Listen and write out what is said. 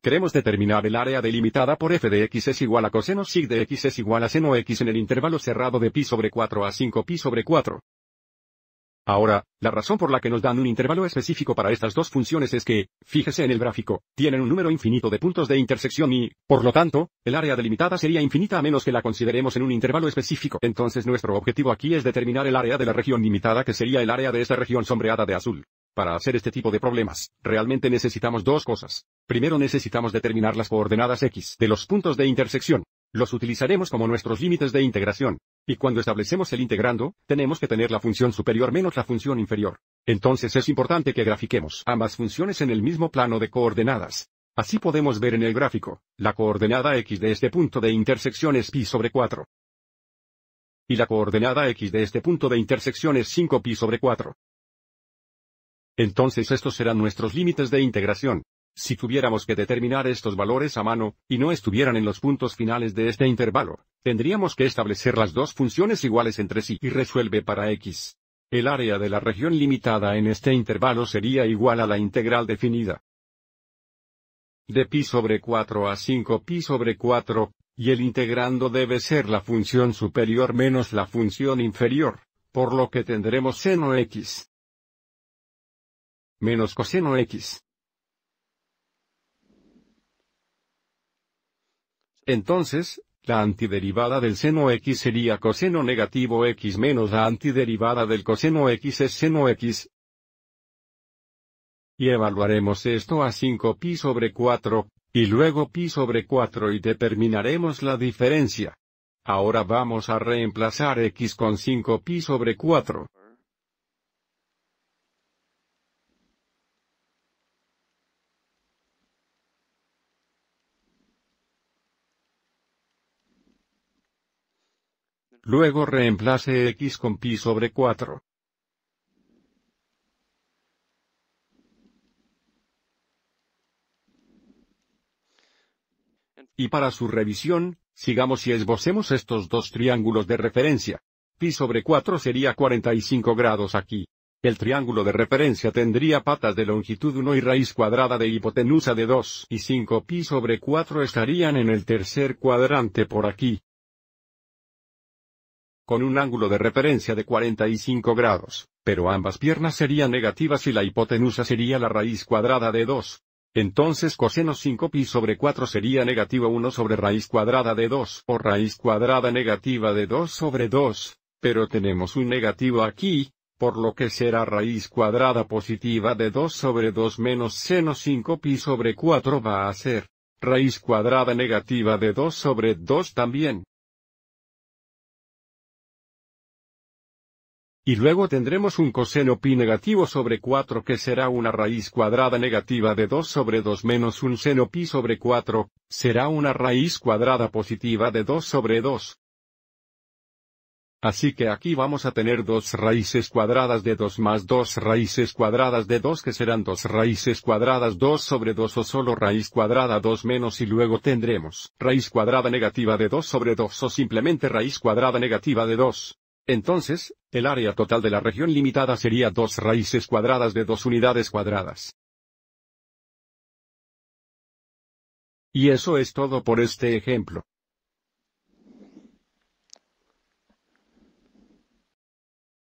Queremos determinar el área delimitada por f de x es igual a coseno sig de x es igual a seno x en el intervalo cerrado de pi sobre 4 a 5 pi sobre 4. Ahora, la razón por la que nos dan un intervalo específico para estas dos funciones es que, fíjese en el gráfico, tienen un número infinito de puntos de intersección y, por lo tanto, el área delimitada sería infinita a menos que la consideremos en un intervalo específico. Entonces nuestro objetivo aquí es determinar el área de la región limitada que sería el área de esta región sombreada de azul. Para hacer este tipo de problemas, realmente necesitamos dos cosas. Primero necesitamos determinar las coordenadas x de los puntos de intersección. Los utilizaremos como nuestros límites de integración. Y cuando establecemos el integrando, tenemos que tener la función superior menos la función inferior. Entonces es importante que grafiquemos ambas funciones en el mismo plano de coordenadas. Así podemos ver en el gráfico, la coordenada x de este punto de intersección es pi sobre 4. Y la coordenada x de este punto de intersección es 5 pi sobre 4. Entonces estos serán nuestros límites de integración si tuviéramos que determinar estos valores a mano, y no estuvieran en los puntos finales de este intervalo, tendríamos que establecer las dos funciones iguales entre sí y resuelve para x. El área de la región limitada en este intervalo sería igual a la integral definida de pi sobre 4 a 5 pi sobre 4, y el integrando debe ser la función superior menos la función inferior, por lo que tendremos seno x menos coseno x. Entonces, la antiderivada del seno x sería coseno negativo x menos la antiderivada del coseno x es seno x. Y evaluaremos esto a 5pi sobre 4, y luego pi sobre 4 y determinaremos la diferencia. Ahora vamos a reemplazar x con 5pi sobre 4. Luego reemplace x con pi sobre 4. Y para su revisión, sigamos y esbocemos estos dos triángulos de referencia. Pi sobre 4 sería 45 grados aquí. El triángulo de referencia tendría patas de longitud 1 y raíz cuadrada de hipotenusa de 2 y 5 pi sobre 4 estarían en el tercer cuadrante por aquí con un ángulo de referencia de 45 grados, pero ambas piernas serían negativas y la hipotenusa sería la raíz cuadrada de 2. Entonces coseno 5 pi sobre 4 sería negativo 1 sobre raíz cuadrada de 2 o raíz cuadrada negativa de 2 sobre 2, pero tenemos un negativo aquí, por lo que será raíz cuadrada positiva de 2 sobre 2 menos seno 5 pi sobre 4 va a ser raíz cuadrada negativa de 2 sobre 2 también. Y luego tendremos un coseno pi negativo sobre 4 que será una raíz cuadrada negativa de 2 sobre 2 menos un seno pi sobre 4, será una raíz cuadrada positiva de 2 sobre 2. Así que aquí vamos a tener dos raíces cuadradas de 2 más dos raíces cuadradas de 2 que serán dos raíces cuadradas 2 sobre 2 o solo raíz cuadrada 2 menos y luego tendremos raíz cuadrada negativa de 2 sobre 2 o simplemente raíz cuadrada negativa de 2. Entonces, el área total de la región limitada sería dos raíces cuadradas de dos unidades cuadradas. Y eso es todo por este ejemplo.